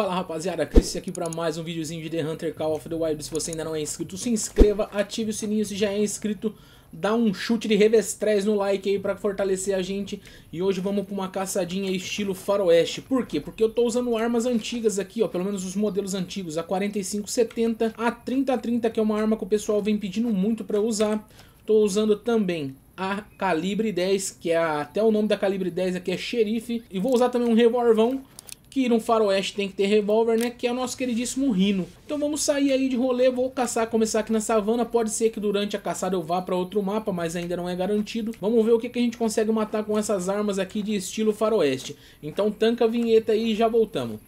Fala rapaziada, Chris aqui para mais um videozinho de The Hunter Call of the Wild. Se você ainda não é inscrito, se inscreva, ative o sininho se já é inscrito. Dá um chute de revestrez no like aí para fortalecer a gente. E hoje vamos para uma caçadinha estilo faroeste. Por quê? Porque eu tô usando armas antigas aqui, ó. Pelo menos os modelos antigos. A 4570, a 3030, que é uma arma que o pessoal vem pedindo muito para usar. Tô usando também a Calibre 10, que é a, até o nome da Calibre 10 aqui é Xerife. E vou usar também um revolvão que no faroeste tem que ter revólver, né? Que é o nosso queridíssimo Rino. Então vamos sair aí de rolê, vou caçar, começar aqui na savana. Pode ser que durante a caçada eu vá para outro mapa, mas ainda não é garantido. Vamos ver o que, que a gente consegue matar com essas armas aqui de estilo faroeste. Então tanca a vinheta aí e já voltamos.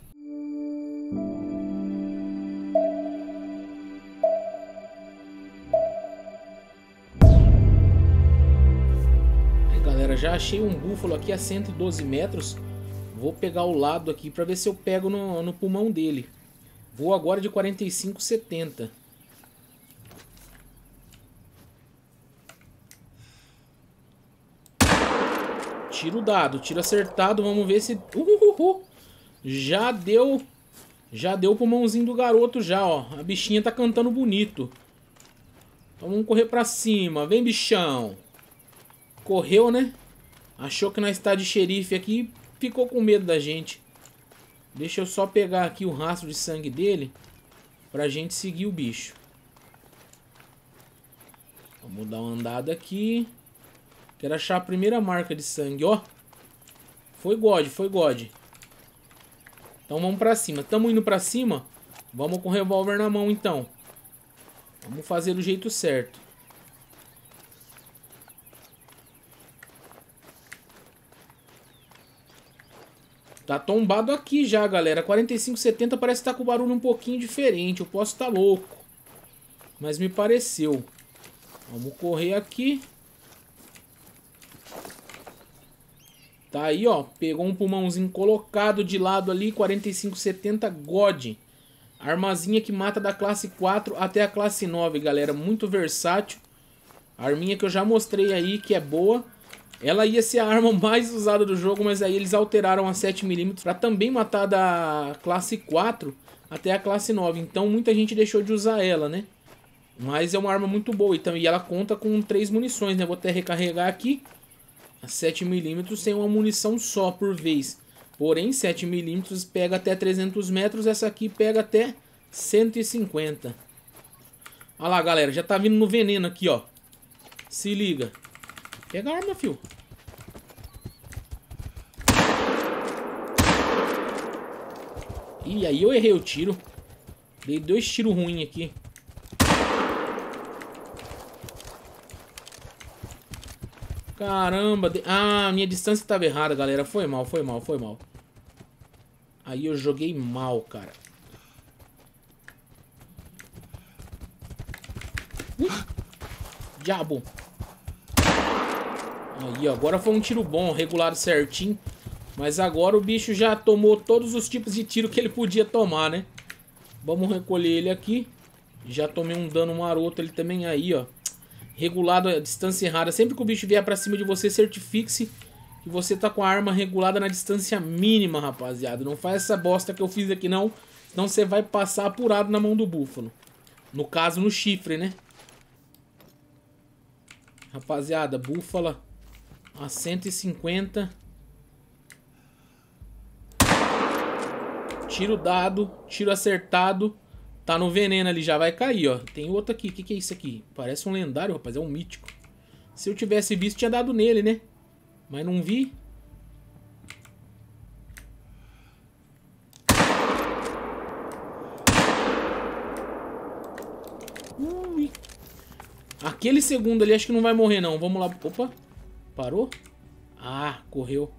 Aí, galera, já achei um búfalo aqui a 112 metros Vou pegar o lado aqui para ver se eu pego no, no pulmão dele. Vou agora de 45, 70. Tiro dado, tiro acertado. Vamos ver se... Uhuhu. Já deu... Já deu o pulmãozinho do garoto já, ó. A bichinha tá cantando bonito. Então vamos correr pra cima. Vem, bichão. Correu, né? Achou que nós está de xerife aqui ficou com medo da gente. Deixa eu só pegar aqui o rastro de sangue dele pra gente seguir o bicho. Vamos dar uma andada aqui. Quero achar a primeira marca de sangue, ó. Foi God, foi God. Então vamos pra cima. Tamo indo pra cima. Vamos com o revólver na mão, então. Vamos fazer do jeito certo. Tá tombado aqui já, galera. 45,70 parece estar tá com barulho um pouquinho diferente. Eu posso estar tá louco. Mas me pareceu. Vamos correr aqui. Tá aí, ó. Pegou um pulmãozinho colocado de lado ali. 4570 God. Armazinha que mata da classe 4 até a classe 9, galera. Muito versátil. Arminha que eu já mostrei aí que é boa. Ela ia ser a arma mais usada do jogo, mas aí eles alteraram a 7mm para também matar da classe 4 até a classe 9. Então muita gente deixou de usar ela, né? Mas é uma arma muito boa então, e ela conta com três munições, né? Vou até recarregar aqui. A 7mm sem uma munição só por vez. Porém, 7mm pega até 300 metros, essa aqui pega até 150. Olha lá, galera, já tá vindo no veneno aqui, ó. Se liga. Pega a arma, fio. Ih, aí eu errei o tiro. Dei dois tiros ruins aqui. Caramba. De... Ah, minha distância estava errada, galera. Foi mal, foi mal, foi mal. Aí eu joguei mal, cara. Ui. Diabo. Aí, ó, agora foi um tiro bom, regulado certinho. Mas agora o bicho já tomou todos os tipos de tiro que ele podia tomar, né? Vamos recolher ele aqui. Já tomei um dano maroto ele também aí, ó. Regulado a distância errada. Sempre que o bicho vier pra cima de você, certifique-se que você tá com a arma regulada na distância mínima, rapaziada. Não faz essa bosta que eu fiz aqui, não. Senão você vai passar apurado na mão do búfalo. No caso, no chifre, né? Rapaziada, búfala a 150. Tiro dado, tiro acertado. Tá no veneno ali, já vai cair, ó. Tem outro aqui. O que, que é isso aqui? Parece um lendário, rapaz. É um mítico. Se eu tivesse visto, tinha dado nele, né? Mas não vi. Ui. Aquele segundo ali, acho que não vai morrer, não. Vamos lá. Opa. Parou? Ah, correu.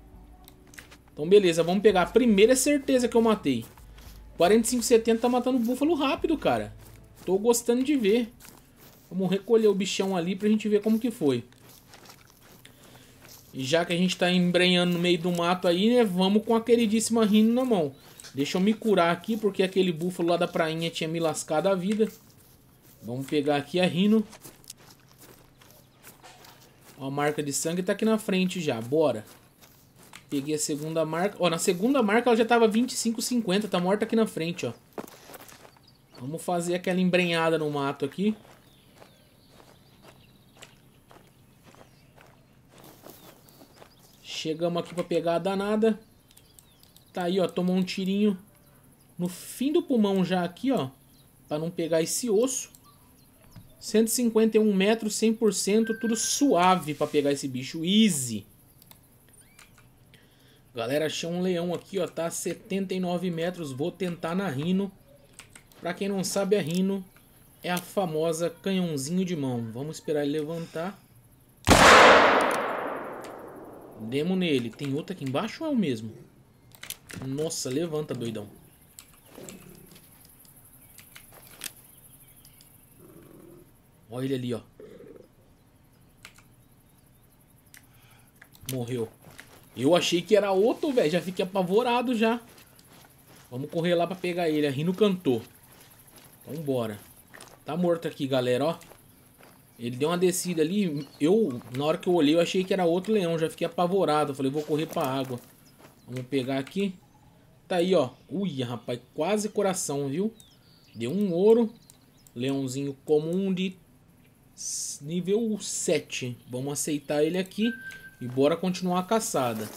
Então, beleza. Vamos pegar a primeira certeza que eu matei. 45,70 tá matando o búfalo rápido, cara. Tô gostando de ver. Vamos recolher o bichão ali pra gente ver como que foi. E já que a gente tá embrenhando no meio do mato aí, né? Vamos com a queridíssima Rino na mão. Deixa eu me curar aqui, porque aquele búfalo lá da prainha tinha me lascado a vida. Vamos pegar aqui a Rino. Ó, a marca de sangue tá aqui na frente já. Bora. Peguei a segunda marca. Ó, na segunda marca ela já tava 25,50. Tá morta aqui na frente, ó. Vamos fazer aquela embrenhada no mato aqui. Chegamos aqui pra pegar a danada. Tá aí, ó. Tomou um tirinho no fim do pulmão já aqui, ó. Pra não pegar esse osso. 151 metros, 100%, tudo suave pra pegar esse bicho. Easy. Galera, achei um leão aqui, ó. Tá 79 metros. Vou tentar na Rino. Pra quem não sabe, a Rino é a famosa canhãozinho de mão. Vamos esperar ele levantar. Demo nele. Tem outro aqui embaixo ou é o mesmo? Nossa, levanta, doidão. Olha ele ali, ó. Morreu. Eu achei que era outro, velho. Já fiquei apavorado já. Vamos correr lá pra pegar ele. A Rino cantou. Vambora. Então, tá morto aqui, galera, ó. Ele deu uma descida ali. Eu, na hora que eu olhei, eu achei que era outro leão. Já fiquei apavorado. falei, vou correr pra água. Vamos pegar aqui. Tá aí, ó. Ui, rapaz. Quase coração, viu? Deu um ouro. Leãozinho comum de nível 7. Vamos aceitar ele aqui e bora continuar a caçada.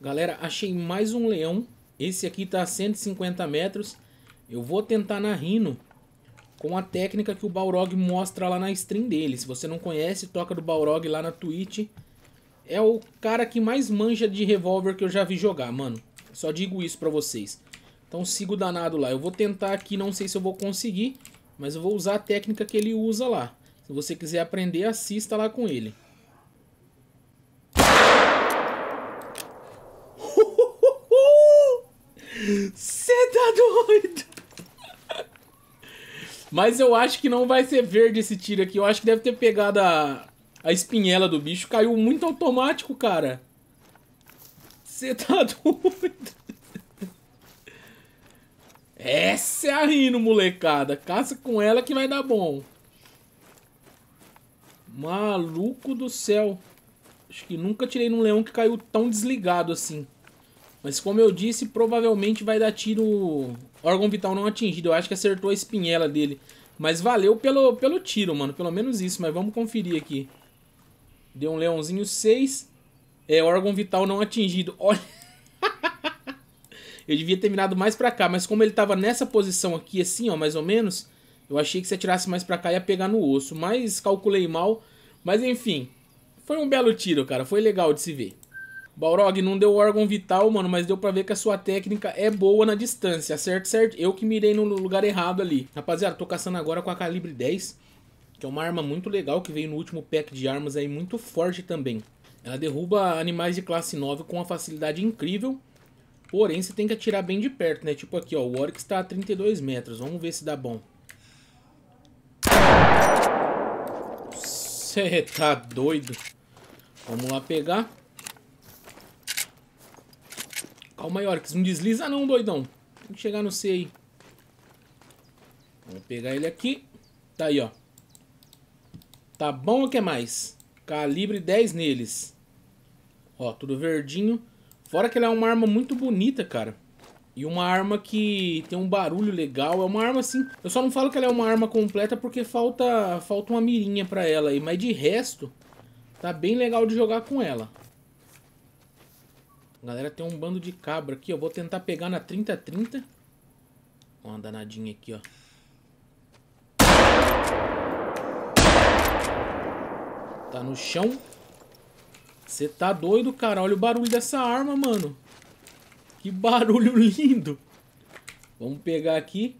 Galera, achei mais um leão. Esse aqui tá a 150 metros. Eu vou tentar na rino com a técnica que o Balrog mostra lá na stream dele. Se você não conhece, toca do Balrog lá na Twitch. É o cara que mais manja de revólver que eu já vi jogar, mano. Só digo isso pra vocês. Então sigo o danado lá. Eu vou tentar aqui, não sei se eu vou conseguir, mas eu vou usar a técnica que ele usa lá. Se você quiser aprender, assista lá com ele. Você tá doido? Mas eu acho que não vai ser verde esse tiro aqui. Eu acho que deve ter pegado a, a espinhela do bicho. Caiu muito automático, cara. Você tá doido? Essa é a rino, molecada. Caça com ela que vai dar bom. Maluco do céu. Acho que nunca tirei num leão que caiu tão desligado assim. Mas como eu disse, provavelmente vai dar tiro órgão vital não atingido. Eu acho que acertou a espinhela dele. Mas valeu pelo, pelo tiro, mano. Pelo menos isso. Mas vamos conferir aqui. Deu um leãozinho 6. É, órgão vital não atingido. Olha... eu devia ter mirado mais pra cá. Mas como ele tava nessa posição aqui, assim, ó, mais ou menos... Eu achei que se atirasse mais pra cá ia pegar no osso, mas calculei mal. Mas enfim, foi um belo tiro, cara. Foi legal de se ver. Balrog não deu órgão vital, mano, mas deu pra ver que a sua técnica é boa na distância, certo? Certo? Eu que mirei no lugar errado ali. Rapaziada, tô caçando agora com a calibre 10, que é uma arma muito legal que veio no último pack de armas aí, muito forte também. Ela derruba animais de classe 9 com uma facilidade incrível, porém você tem que atirar bem de perto, né? Tipo aqui, ó, o Oryx tá a 32 metros, vamos ver se dá bom. Você tá doido? Vamos lá pegar. Calma aí, Orcs. Não desliza não, doidão. Tem que chegar no C aí. Vamos pegar ele aqui. Tá aí, ó. Tá bom o que mais? Calibre 10 neles. Ó, tudo verdinho. Fora que ele é uma arma muito bonita, cara. E uma arma que tem um barulho legal. É uma arma assim. Eu só não falo que ela é uma arma completa porque falta, falta uma mirinha pra ela aí. Mas de resto, tá bem legal de jogar com ela. Galera, tem um bando de cabra aqui, ó. Vou tentar pegar na 30-30. Uma danadinha aqui, ó. Tá no chão. Você tá doido, cara. Olha o barulho dessa arma, mano. Que barulho lindo. Vamos pegar aqui.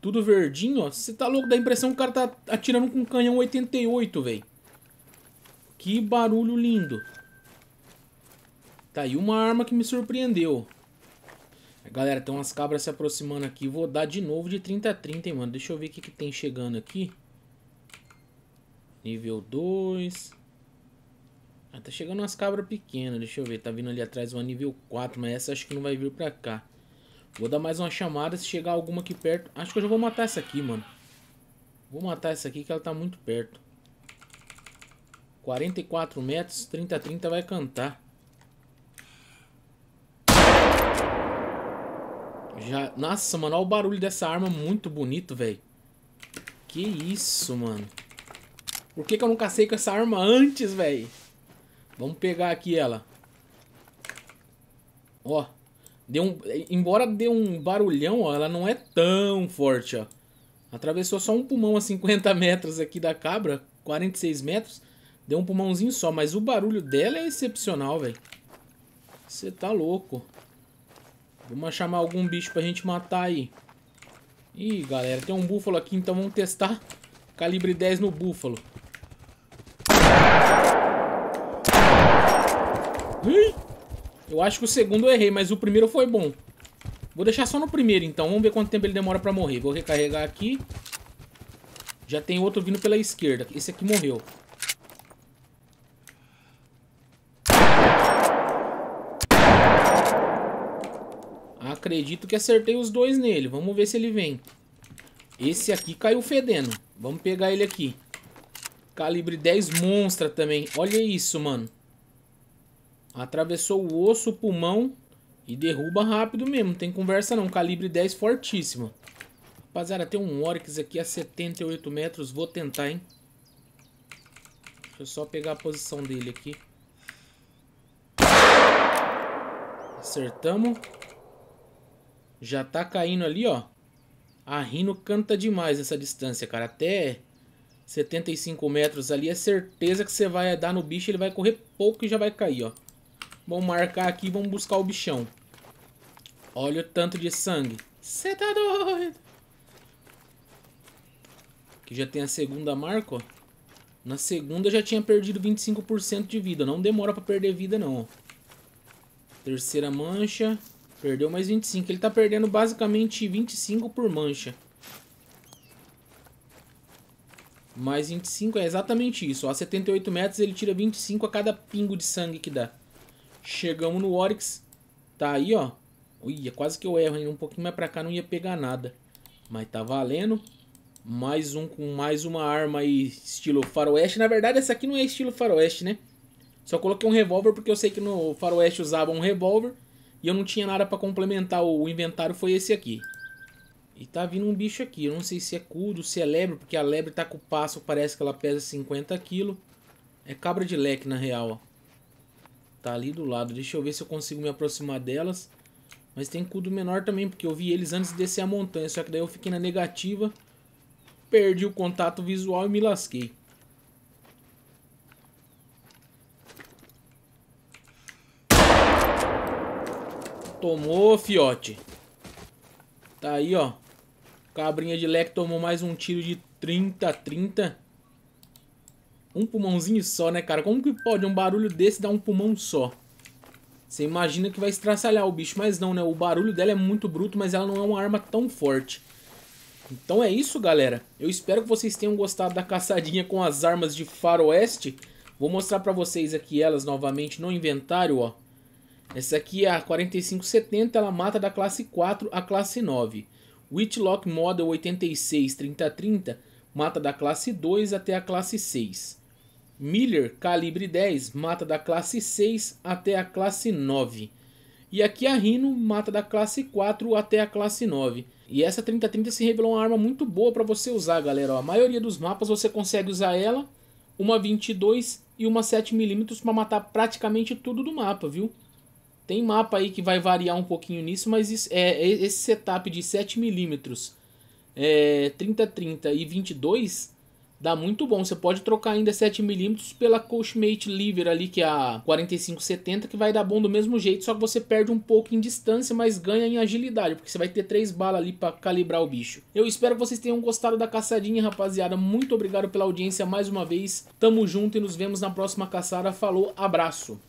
Tudo verdinho, ó. Você tá louco? Dá a impressão que o cara tá atirando com um canhão 88, velho. Que barulho lindo. Tá aí uma arma que me surpreendeu. Galera, tem umas cabras se aproximando aqui. Vou dar de novo de 30 a 30, hein, mano. Deixa eu ver o que, que tem chegando aqui. Nível 2. Ah, tá chegando umas cabras pequenas, deixa eu ver. Tá vindo ali atrás uma nível 4, mas essa acho que não vai vir pra cá. Vou dar mais uma chamada, se chegar alguma aqui perto... Acho que eu já vou matar essa aqui, mano. Vou matar essa aqui que ela tá muito perto. 44 metros, 30 30 vai cantar. Já... Nossa, mano, olha o barulho dessa arma muito bonito, velho. Que isso, mano. Por que, que eu não cacei com essa arma antes, velho? Vamos pegar aqui ela. Ó. Deu um, embora dê um barulhão, ó, ela não é tão forte, ó. Atravessou só um pulmão a 50 metros aqui da cabra, 46 metros. Deu um pulmãozinho só, mas o barulho dela é excepcional, velho. Você tá louco. Vamos chamar algum bicho pra gente matar aí. Ih, galera, tem um búfalo aqui, então vamos testar calibre 10 no búfalo. Eu acho que o segundo eu errei, mas o primeiro foi bom. Vou deixar só no primeiro, então. Vamos ver quanto tempo ele demora pra morrer. Vou recarregar aqui. Já tem outro vindo pela esquerda. Esse aqui morreu. Acredito que acertei os dois nele. Vamos ver se ele vem. Esse aqui caiu fedendo. Vamos pegar ele aqui. Calibre 10 monstra também. Olha isso, mano. Atravessou o osso, o pulmão e derruba rápido mesmo. Não tem conversa não. Calibre 10 fortíssima. Rapaziada, tem um Oryx aqui a 78 metros. Vou tentar, hein? Deixa eu só pegar a posição dele aqui. Acertamos. Já tá caindo ali, ó. A Rino canta demais essa distância, cara. Até 75 metros ali é certeza que você vai dar no bicho, ele vai correr pouco e já vai cair, ó. Vamos marcar aqui e vamos buscar o bichão. Olha o tanto de sangue. Você tá doido? Aqui já tem a segunda marca, ó. Na segunda já tinha perdido 25% de vida. Não demora pra perder vida, não. Terceira mancha. Perdeu mais 25. Ele tá perdendo basicamente 25 por mancha. Mais 25 é exatamente isso. a 78 metros ele tira 25 a cada pingo de sangue que dá. Chegamos no Oryx. Tá aí, ó. Uia, quase que eu erro, hein? Um pouquinho mais pra cá não ia pegar nada. Mas tá valendo. Mais um com mais uma arma aí, estilo faroeste. Na verdade, essa aqui não é estilo faroeste, né? Só coloquei um revólver porque eu sei que no faroeste usava um revólver. E eu não tinha nada pra complementar o inventário, foi esse aqui. E tá vindo um bicho aqui. Eu não sei se é cudo, se é lebre, porque a lebre tá com o passo, parece que ela pesa 50 kg. É cabra de leque, na real, ó. Tá ali do lado. Deixa eu ver se eu consigo me aproximar delas. Mas tem cudo menor também, porque eu vi eles antes de descer a montanha. Só que daí eu fiquei na negativa. Perdi o contato visual e me lasquei. Tomou, fiote. Tá aí, ó. Cabrinha de leque tomou mais um tiro de 30 30. Um pulmãozinho só, né, cara? Como que pode um barulho desse dar um pulmão só? Você imagina que vai estraçalhar o bicho, mas não, né? O barulho dela é muito bruto, mas ela não é uma arma tão forte. Então é isso, galera. Eu espero que vocês tenham gostado da caçadinha com as armas de faroeste. Vou mostrar pra vocês aqui elas novamente no inventário, ó. Essa aqui é a 4570, ela mata da classe 4 à classe 9. Witchlock Model 863030 mata da classe 2 até a classe 6. Miller calibre 10 mata da classe 6 até a classe 9. E aqui a Rhino mata da classe 4 até a classe 9. E essa 3030 se revelou uma arma muito boa para você usar, galera. Ó, a maioria dos mapas você consegue usar ela, uma 22 e uma 7mm para matar praticamente tudo do mapa, viu? Tem mapa aí que vai variar um pouquinho nisso, mas isso, é, é esse setup de 7mm, é, 3030 e 22 Dá muito bom. Você pode trocar ainda 7mm pela Coachmate Lever ali, que é a 4570, que vai dar bom do mesmo jeito, só que você perde um pouco em distância, mas ganha em agilidade, porque você vai ter três balas ali para calibrar o bicho. Eu espero que vocês tenham gostado da caçadinha, rapaziada. Muito obrigado pela audiência mais uma vez. Tamo junto e nos vemos na próxima caçada. Falou, abraço!